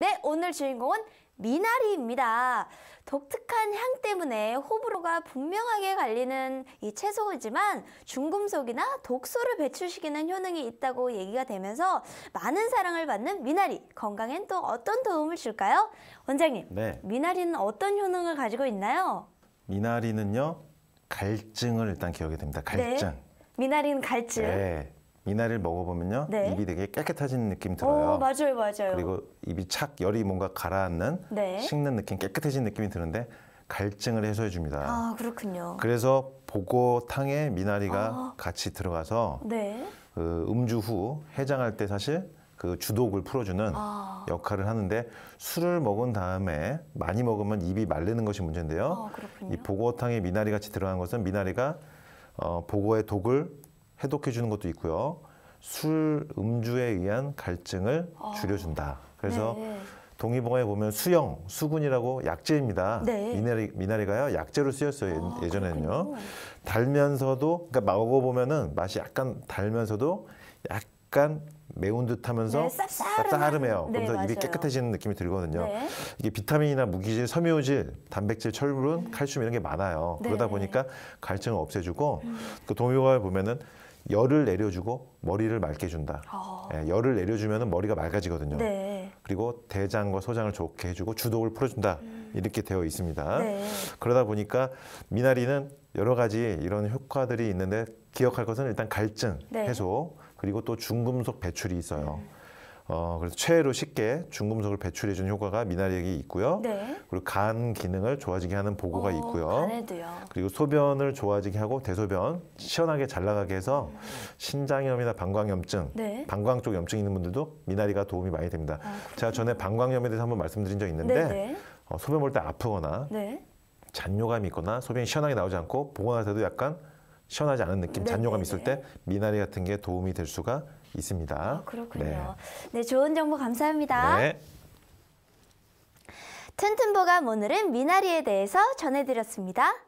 네, 오늘 주인공은 미나리입니다. 독특한 향 때문에 호불호가 분명하게 갈리는 이 채소이지만 중금속이나 독소를 배출시키는 효능이 있다고 얘기가 되면서 많은 사랑을 받는 미나리, 건강엔 또 어떤 도움을 줄까요? 원장님, 네. 미나리는 어떤 효능을 가지고 있나요? 미나리는요, 갈증을 일단 기억이 됩니다. 네. 갈증. 네. 미나리는 갈증. 네. 미나리를 먹어보면요 네. 입이 되게 깨끗해진 느낌 들어요. 오, 맞아요, 맞아요. 그리고 입이 착 열이 뭔가 가라앉는 네. 식는 느낌, 깨끗해진 느낌이 드는데 갈증을 해소해 줍니다. 아 그렇군요. 그래서 보고탕에 미나리가 아. 같이 들어가서 네. 그 음주 후 해장할 때 사실 그 주독을 풀어주는 아. 역할을 하는데 술을 먹은 다음에 많이 먹으면 입이 말리는 것이 문제인데요. 아, 이 보고탕에 미나리 같이 들어간 것은 미나리가 어, 보고의 독을 해독해 주는 것도 있고요. 술 음주에 의한 갈증을 아. 줄여준다. 그래서 네. 네. 동의보감에 보면 수영, 수군이라고 약재입니다. 네. 미나리, 미나리가요 약재로 쓰였어요 예, 아, 예전에는요. 그렇군요. 달면서도 그러니까 먹어보면은 맛이 약간 달면서도 약간 매운 듯하면서 네, 싸름해요 네, 그래서 맞아요. 입이 깨끗해지는 느낌이 들거든요. 네. 이게 비타민이나 무기질, 섬유질, 단백질, 철분, 음. 칼슘 이런 게 많아요. 그러다 네. 보니까 갈증을 없애주고 음. 그 동요가에 보면은 열을 내려주고 머리를 맑게 준다. 어. 예, 열을 내려주면 머리가 맑아지거든요. 네. 그리고 대장과 소장을 좋게 해주고 주독을 풀어준다. 음. 이렇게 되어 있습니다. 네. 그러다 보니까 미나리는 여러 가지 이런 효과들이 있는데 기억할 것은 일단 갈증 네. 해소 그리고 또 중금속 배출이 있어요. 음. 어, 그래서 최애로 쉽게 중금속을 배출해 주는 효과가 미나리액이 있고요. 네. 그리고 간 기능을 좋아지게 하는 보고가 오, 어, 있고요. 간에도요. 그리고 소변을 좋아지게 하고 대소변 시원하게 잘 나가게 해서 음. 신장염이나 방광염증, 네. 방광 쪽 염증 있는 분들도 미나리가 도움이 많이 됩니다. 아, 제가 전에 방광염에 대해서 한번 말씀드린 적 있는데 네, 네. 어, 소변 볼 때 아프거나 네. 잔뇨감이 있거나 소변이 시원하게 나오지 않고 보고 나서도 약간 시원하지 않은 느낌, 네, 잔뇨감 있을 때 미나리 같은 게 도움이 될 수가 있습니다. 아, 그렇군요. 네. 네. 좋은 정보 감사합니다. 네. 튼튼보감 오늘은 미나리에 대해서 전해드렸습니다.